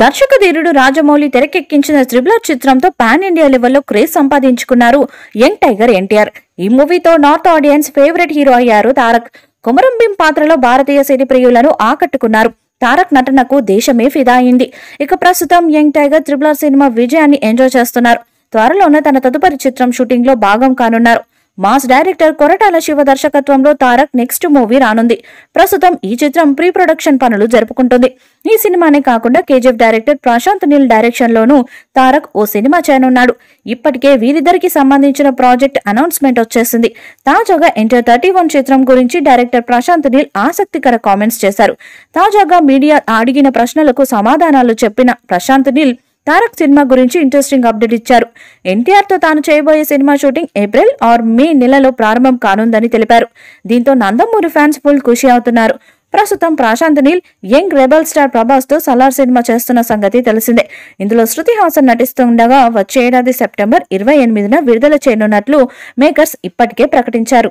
దర్శక ధీరుడు రాజమౌళి తెరకెక్కించిన త్రిబులర్ చిత్రంతో పాన్ ఇండియా లెవెల్లో క్రేజ్ సంపాదించుకున్నారు యంగ్ టైగర్ ఎన్టీఆర్ ఈ మూవీతో నార్త్ ఆడియన్స్ ఫేవరెట్ హీరో అయ్యారు తారక్ కొమరంభీం పాత్రలో భారతీయ సినీ ప్రియులను ఆకట్టుకున్నారు తారక్ నటనకు దేశమే ఫిదా అయింది ఇక ప్రస్తుతం యంగ్ టైగర్ త్రిబులర్ సినిమా విజయాన్ని ఎంజాయ్ చేస్తున్నారు త్వరలోనే తన తదుపరి చిత్రం షూటింగ్ లో భాగం కానున్నారు మాస్ డైరెక్టర్ కొరటాల శివ దర్శకత్వంలో తారక్ నెక్స్ట్ మూవీ రానుంది ప్రస్తుతం ఈ చిత్రం ప్రీ ప్రొడక్షన్ పనులు జరుపుకుంటుంది ఈ సినిమానే కాకుండా KGF director Prashanth Neel direction లోను తారక్ ఓ సినిమా చేయనున్నాడు ఇప్పటికే వీరిద్దరికి సంబంధించిన ప్రాజెక్ట్ అనౌన్స్మెంట్ వచ్చేసింది తాజాగా ఎంటర్ థర్టీ వన్ చిత్రం గురించి డైరెక్టర్ ప్రశాంత్ నీల్ ఆసక్తికర కామెంట్స్ చేశారు తాజాగా మీడియా అడిగిన ప్రశ్నలకు సమాధానాలు చెప్పిన ప్రశాంత్ నీల్ తారక్ సినిమా గురించి ఇంట్రెస్టింగ్ అప్డేట్ ఇచ్చారు ఎన్టీఆర్తో తాను చేయబోయే cinema shooting April or May నెలలో ప్రారంభం కానుందని తెలిపారు దీంతో నందమూరి ఫ్యాన్స్ ఫుల్ ఖుషి అవుతున్నారు ప్రస్తుతం Prashanth Neel young rebel star Prabhas తో సలార్ సినిమా చేస్తున్న సంగతి తెలిసిందే ఇందులో శృతి హాసన్ నటిస్తుండగా వచ్చే ఏడాది సెప్టెంబర్ ఇరవై ఎనిమిదిన విడుదల చేయనున్నట్లు మేకర్స్ ఇప్పటికే ప్రకటించారు